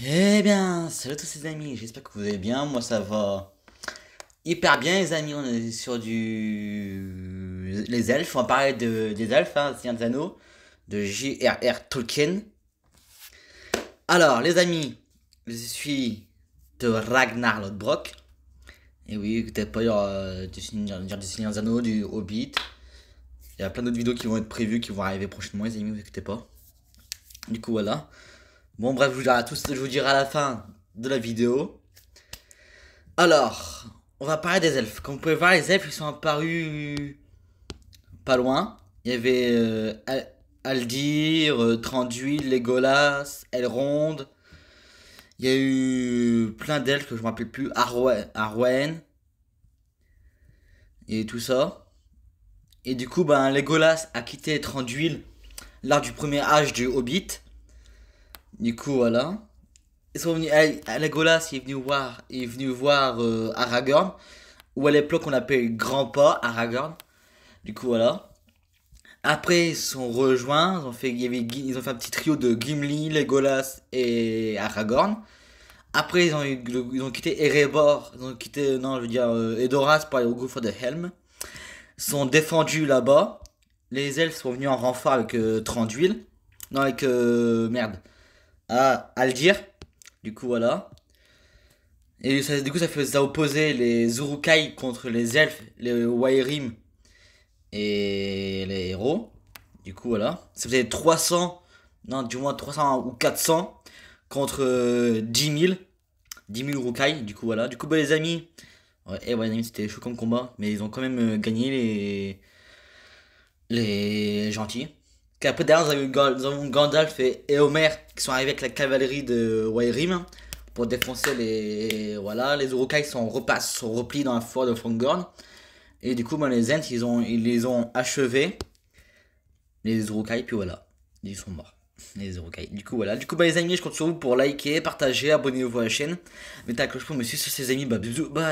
Eh bien, salut à tous les amis, j'espère que vous allez bien, moi ça va hyper bien les amis, on est sur du... les elfes, on va parler des elfes, hein, des Anneaux, de J.R.R. Tolkien. Alors les amis, je suis de Ragnar Lodbrok, et oui, écoutez pas euh, du, des Anneaux, du Hobbit, il y a plein d'autres vidéos qui vont être prévues, qui vont arriver prochainement les amis, vous pas. Du coup voilà. Bon, bref, je vous dirai à je vous dirai à la fin de la vidéo. Alors, on va parler des elfes. Comme vous pouvez voir, les elfes, sont apparus pas loin. Il y avait euh, Aldir, euh, Tranduil, Legolas, Elrond. Il y a eu plein d'elfes que je ne me rappelle plus. Arwen, Et tout ça. Et du coup, ben, Legolas a quitté Tranduil lors du premier âge du Hobbit. Du coup, voilà. Ils sont venus, il est venu voir, est venu voir euh, Aragorn, ou à l'époque qu'on appelle Grand Pas Aragorn. Du coup, voilà. Après, ils sont rejoints, ils ont fait, ils ont fait un petit trio de Gimli, Legolas et Aragorn. Après, ils ont, ont quitté Erebor, ils ont quitté, non, je veux dire, euh, Edoras pour aller au gouffre de Helm. Ils sont défendus là-bas. Les elfes sont venus en renfort avec euh, Tranduil. Non, avec, euh, merde, à Aldir. Du coup, voilà. Et du coup, ça faisait opposer les Urukai contre les elfes, les Wairim et les héros. Du coup, voilà. Ça faisait 300, non, du moins 300 ou 400 contre 10 000. 10 000 du coup, voilà. Du coup, bah, les amis, et eh ouais, les amis, c'était chaud comme combat, mais ils ont quand même euh, gagné les. les gentils. Qu'après, derrière, nous avons, Gandalf et, Homer qui sont arrivés avec la cavalerie de Wairim pour défoncer les. Voilà, les Urukai sont, repassent, sont repliés dans la forêt de Fangorn. Et du coup, ben, les Ents, ils, ont, ils les ont achevés. Les Urukai, puis voilà. Ils sont morts. Les Urukai. Du coup, voilà. Du coup, ben, les amis, je compte sur vous pour liker, partager, abonner vous à la chaîne. Mettez la cloche pour me suivre sur ces amis. Bah, bisous. Bye.